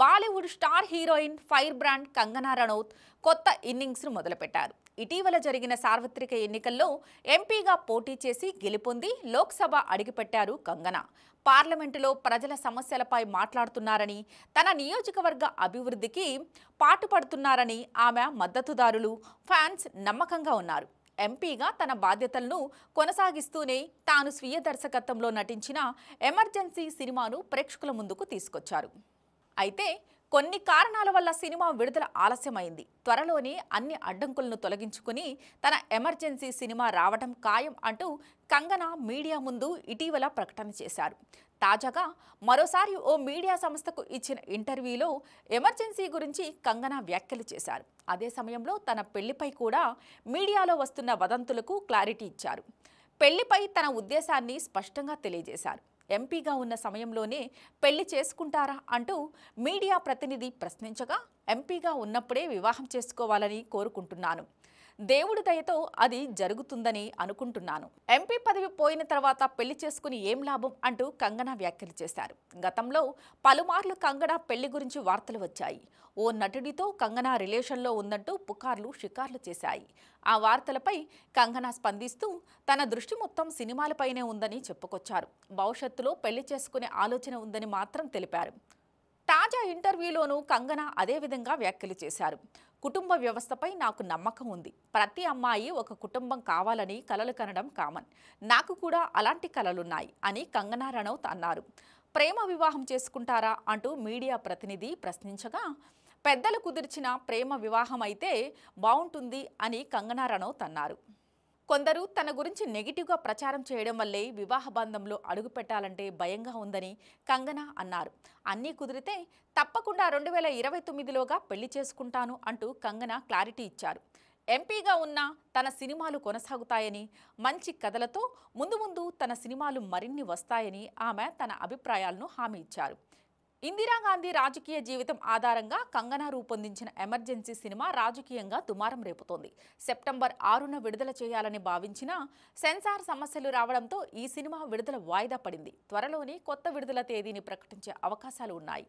Bollywood star heroine fire brand Kangana Ranaut కొత్త ఇన్నింగ్స్ను మొదలుపెట్టారు ఇటీవల జరిగిన సార్వత్రిక ఎన్నికల్లో ఎంపీగా పోటీ చేసి గెలుపొంది లోక్సభ అడిగిపెట్టారు కంగనా పార్లమెంటులో ప్రజల సమస్యలపై మాట్లాడుతున్నారని తన నియోజకవర్గ అభివృద్ధికి పాటుపడుతున్నారని ఆమె మద్దతుదారులు ఫ్యాన్స్ నమ్మకంగా ఉన్నారు ఎంపీగా తన బాధ్యతలను కొనసాగిస్తూనే తాను స్వీయ దర్శకత్వంలో నటించిన ఎమర్జెన్సీ సినిమాను ప్రేక్షకుల ముందుకు తీసుకొచ్చారు అయితే కొన్ని కారణాల వల్ల సినిమా విడుదల ఆలస్యమైంది త్వరలోనే అన్ని అడ్డంకులను తొలగించుకుని తన ఎమర్జెన్సీ సినిమా రావడం ఖాయం అంటూ కంగనా మీడియా ముందు ఇటీవల ప్రకటన చేశారు తాజాగా మరోసారి ఓ మీడియా సంస్థకు ఇచ్చిన ఇంటర్వ్యూలో ఎమర్జెన్సీ గురించి కంగనా వ్యాఖ్యలు చేశారు అదే సమయంలో తన పెళ్లిపై కూడా మీడియాలో వస్తున్న వదంతులకు క్లారిటీ ఇచ్చారు పెళ్లిపై తన ఉద్దేశాన్ని స్పష్టంగా తెలియజేశారు ఎంపీగా ఉన్న సమయంలోనే పెళ్లి చేసుకుంటారా అంటూ మీడియా ప్రతినిధి ప్రశ్నించగా ఎంపీగా ఉన్నప్పుడే వివాహం చేసుకోవాలని కోరుకుంటున్నాను దేవుడి దయతో అది జరుగుతుందని అనుకుంటున్నాను ఎంపీ పదవి పోయిన తర్వాత పెళ్లి చేసుకుని ఏం లాభం అంటూ కంగనా వ్యాఖ్యలు చేశారు గతంలో పలుమార్లు కంగనా పెళ్లి గురించి వార్తలు వచ్చాయి ఓ నటుడితో కంగనా రిలేషన్లో ఉందంటూ పుకార్లు షికార్లు చేశాయి ఆ వార్తలపై కంగనా స్పందిస్తూ తన దృష్టి మొత్తం సినిమాలపైనే ఉందని చెప్పుకొచ్చారు భవిష్యత్తులో పెళ్లి చేసుకునే ఆలోచన ఉందని మాత్రం తెలిపారు తాజా ఇంటర్వ్యూలోనూ కంగనా అదేవిధంగా వ్యాఖ్యలు చేశారు కుటుంబ వ్యవస్థపై నాకు నమ్మకం ఉంది ప్రతి అమ్మాయి ఒక కుటుంబం కావాలని కలలు కనడం కామన్ నాకు కూడా అలాంటి కలలున్నాయి అని కంగనా రనౌత్ అన్నారు ప్రేమ వివాహం చేసుకుంటారా అంటూ మీడియా ప్రతినిధి ప్రశ్నించగా పెద్దలు కుదిర్చిన ప్రేమ వివాహం అయితే బాగుంటుంది అని కంగనా రనౌత్ అన్నారు కొందరు తన గురించి నెగిటివ్గా ప్రచారం చేయడం వల్లే వివాహ బంధంలో అడుగు పెట్టాలంటే భయంగా ఉందని కంగనా అన్నారు అన్నీ కుదిరితే తప్పకుండా రెండు వేల ఇరవై తొమ్మిదిలోగా పెళ్లి చేసుకుంటాను అంటూ కంగనా క్లారిటీ ఇచ్చారు ఎంపీగా ఉన్న తన సినిమాలు కొనసాగుతాయని మంచి కథలతో ముందు ముందు తన సినిమాలు మరిన్ని వస్తాయని ఆమె తన అభిప్రాయాలను హామీ ఇచ్చారు ఇందిరాగాంధీ రాజకీయ జీవితం ఆధారంగా కంగనా రూపొందించిన ఎమర్జెన్సీ సినిమా రాజకీయంగా దుమారం రేపుతోంది సెప్టెంబర్ ఆరున విడుదల చేయాలని భావించిన సెన్సార్ సమస్యలు రావడంతో ఈ సినిమా విడుదల వాయిదా పడింది త్వరలోనే కొత్త విడుదల తేదీని ప్రకటించే అవకాశాలు ఉన్నాయి